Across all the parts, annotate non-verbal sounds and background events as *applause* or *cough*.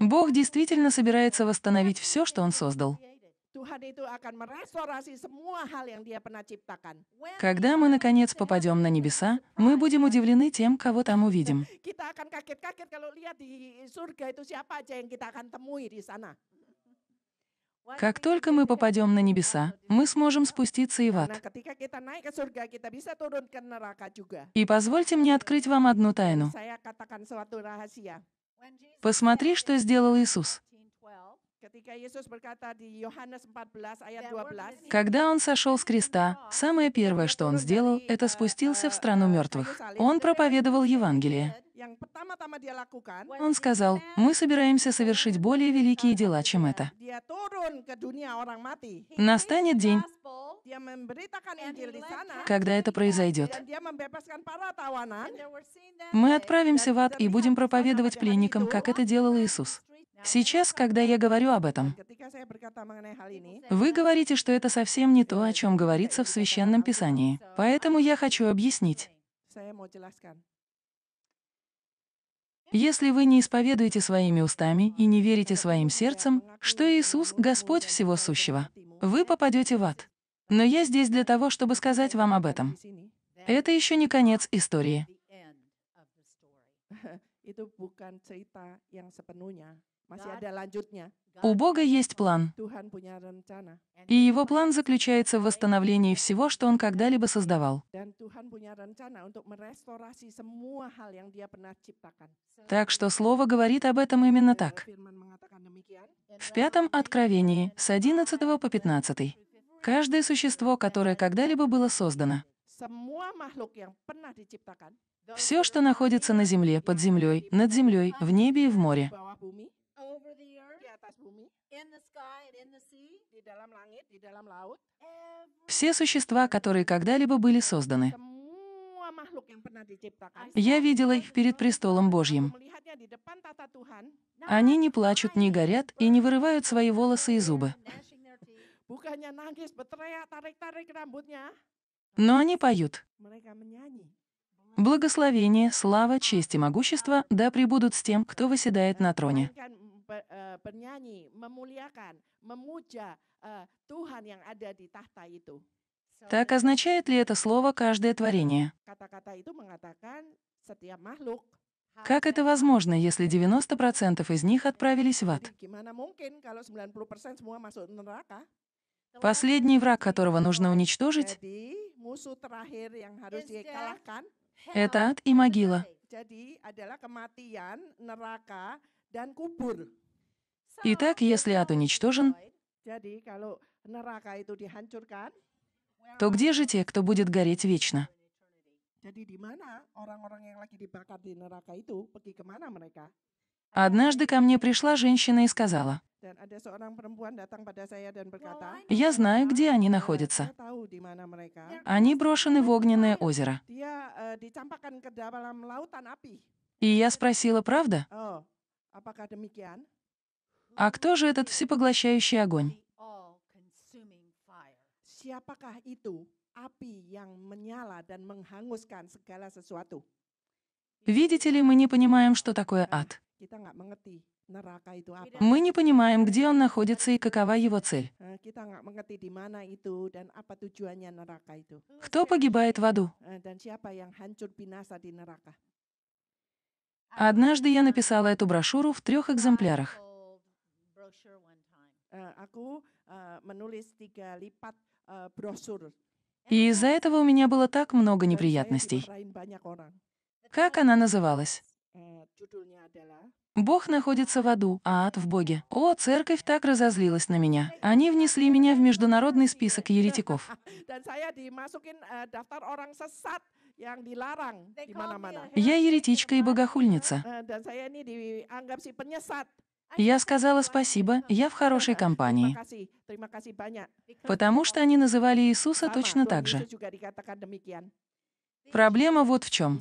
Бог действительно собирается восстановить все, что Он создал. Когда мы, наконец, попадем на небеса, мы будем удивлены тем, кого там увидим. Как только мы попадем на небеса, мы сможем спуститься и в ад. И позвольте мне открыть вам одну тайну. Посмотри, что сделал Иисус. Когда он сошел с креста, самое первое, что он сделал, это спустился в uh, страну uh, мертвых. Он проповедовал Евангелие. Он сказал, мы собираемся совершить более великие дела, чем это. Настанет день, когда это произойдет. Мы отправимся в ад и будем проповедовать пленникам, как это делал Иисус. Сейчас, когда я говорю об этом, вы говорите, что это совсем не то, о чем говорится в Священном Писании. Поэтому я хочу объяснить. Если вы не исповедуете своими устами и не верите своим сердцем, что Иисус — Господь всего сущего, вы попадете в ад. Но я здесь для того, чтобы сказать вам об этом. Это еще не конец истории. *laughs* itu bukan cerita yang у Бога есть план. И его план заключается в восстановлении всего, что он когда-либо создавал. Так что Слово говорит об этом именно так. В пятом откровении, с 11 по 15. Каждое существо, которое когда-либо было создано, все, что находится на земле, под землей, над землей, в небе и в море, over the earth, di atas bumi, in the sky and in the sea, di dalam langit, di dalam laut. Все существа, которые когда-либо были созданы. Я видела их перед престолом Божьим. Они не плачут, не горят и не вырывают свои волосы и зубы. Но они поют. Благословение, слава, честь и могущество да пребудут с тем, кто выседает на троне. Eh, bernyanyi, memuliakan, memuja eh, Tuhan yang ada di tahta itu. Так означает ли это слово «каждое творение»? Как это возможно, если 90% из них отправились в ад? Последний враг, которого нужно уничтожить, это ад и могила. Итак, если ад уничтожен, то где же те, кто будет гореть вечно? Однажды ко мне пришла женщина и сказала, «Я знаю, где они находятся. Они брошены в огненное озеро». Э, и я спросила, правда? А кто же этот всепоглощающий огонь? Siapakah itu api yang menyala dan menghanguskan segala sesuatu? Видите ли, мы не понимаем, что такое ад. Мы не понимаем, где он находится и какова его цель. Э, кто погибает в аду? Э, Однажды я написала эту брошюру в трех экземплярах. И из-за этого у меня было так много неприятностей. Как она называлась? Бог находится в аду, а ад в Боге. О, церковь так разозлилась на меня. Они внесли меня в международный список еретиков. *laughs* Я еретичка и богохульница. Э, я а сказала спасибо, я в хорошей компании. Потому что они называли Иисуса точно так же. Проблема вот в чем.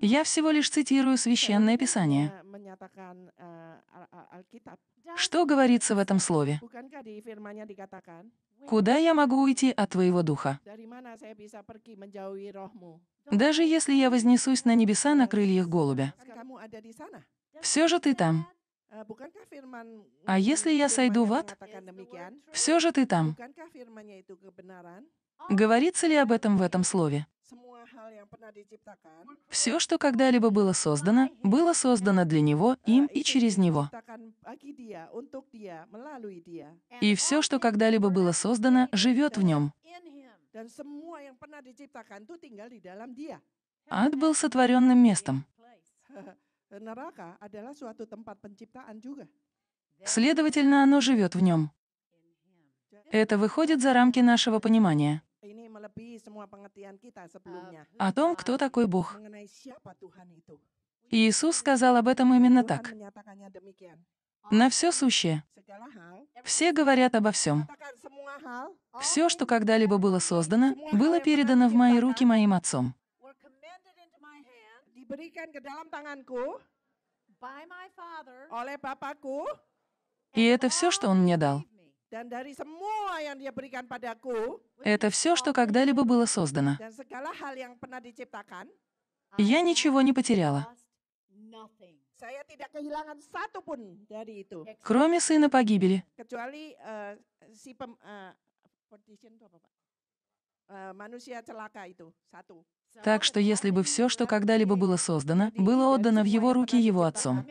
Я всего лишь цитирую священное э, писание. Э, а, а, что говорится в этом слове? Куда я могу уйти от твоего духа? Даже если я вознесусь на небеса на крыльях голубя, все же ты там. Э, а если я сойду в ад, все же ты там. Говорится ли об этом в этом слове? Все, что когда-либо было создано, было создано для него, им и через него. И все, что когда-либо было создано, живет в нем. Ад был сотворенным местом. Следовательно, оно живет в нем. Это выходит за рамки нашего понимания. Э, о том, кто такой Бог. Иисус сказал об этом именно так. На все сущее. Все говорят обо всем. Все, что когда-либо было создано, было передано в мои руки моим отцом. И это все, что он мне дал. Это все, что когда-либо было создано. Я ничего не потеряла. Кроме сына погибели. Э, э, э, так что если бы все, что когда-либо было создано, было отдано в его руки его отцом,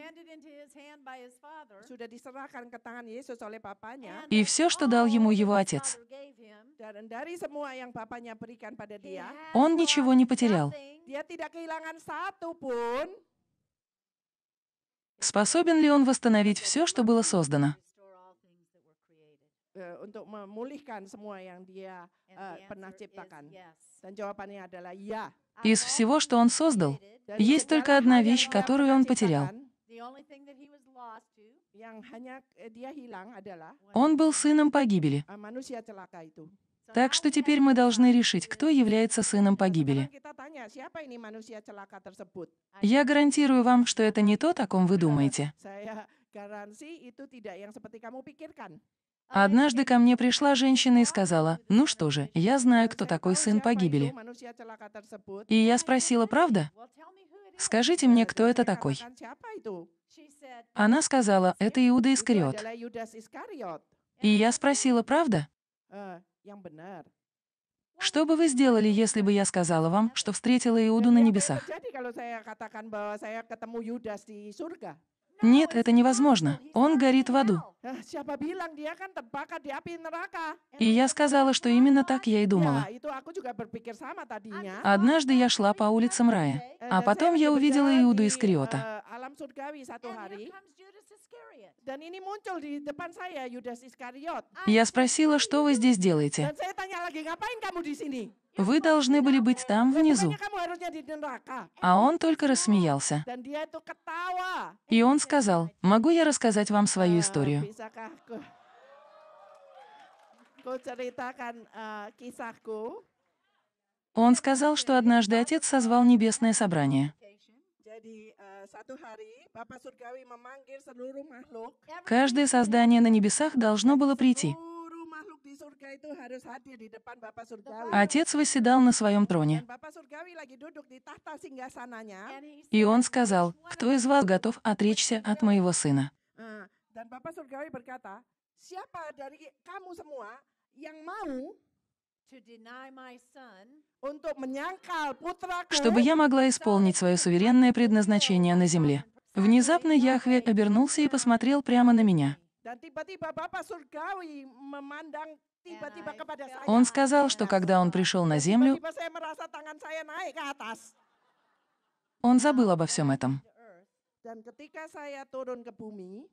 Sudah diserahkan ke tangan Yesus oleh papanya. И все, что дал ему его отец. Dan dari semua yang papanya berikan pada dia, он ничего не потерял. Dia tidak kehilangan satu pun. Способен ли он восстановить все, что было создано? untuk memulihkan semua yang dia uh, pernah ciptakan. Dan jawabannya adalah ya. Из всего, что он создал, есть только одна вещь, которую он потерял. Eh, Он был сыном погибели. А, так что теперь мы должны решить, кто является сыном погибели. Я гарантирую вам, что это не тот, о ком вы думаете. Однажды ко мне пришла женщина и сказала, «Ну что же, я знаю, кто такой oh, сын погибели». И я спросила, «Правда?» Скажите мне, кто это такой? Она сказала, это Иуда Искариот. И я спросила, правда? Что бы вы сделали, если бы я сказала вам, что встретила Иуду на небесах? Нет, это невозможно. Он горит в аду. И я сказала, что именно так я и думала. Однажды я шла по улицам рая, а потом я увидела Иуду Искриота. Я спросила, что вы здесь делаете? Вы должны были быть там внизу. А он только рассмеялся. И он сказал, могу я рассказать вам свою э, историю? Э, он сказал, что однажды отец созвал небесное собрание. Jadi eh, satu hari Bapa Surgawi memanggil seluruh makhluk. Каждое создание на небесах должно было прийти. Отец восседал на своем троне. И он сказал, кто из вас готов отречься от моего сына? Э, dan чтобы я могла исполнить свое суверенное предназначение на земле. Внезапно Яхве обернулся и посмотрел прямо на меня. Он сказал, что когда он пришел на землю, он забыл обо всем этом.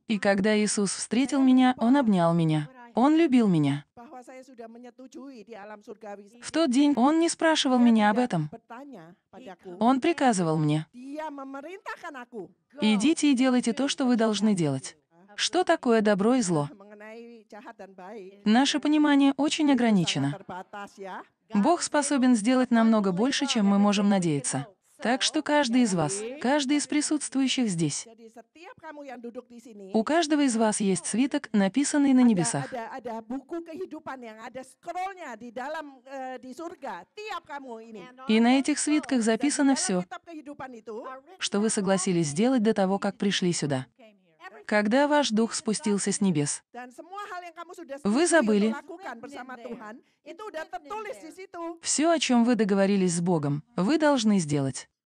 И когда Иисус встретил меня, Он обнял меня. Он любил меня. В тот день Он не спрашивал меня об этом. Он приказывал мне. Идите и делайте то, что вы должны делать. Что такое добро и зло? Наше понимание очень ограничено. Бог способен сделать намного больше, чем мы можем надеяться. Так что каждый из вас, каждый из присутствующих здесь, у каждого из вас есть свиток, написанный на небесах. Eh, И на этих свитках записано все, что вы согласились сделать до того, как пришли сюда когда ваш дух спустился с небес. Вы забыли. Все, о чем вы договорились с Богом, вы должны сделать.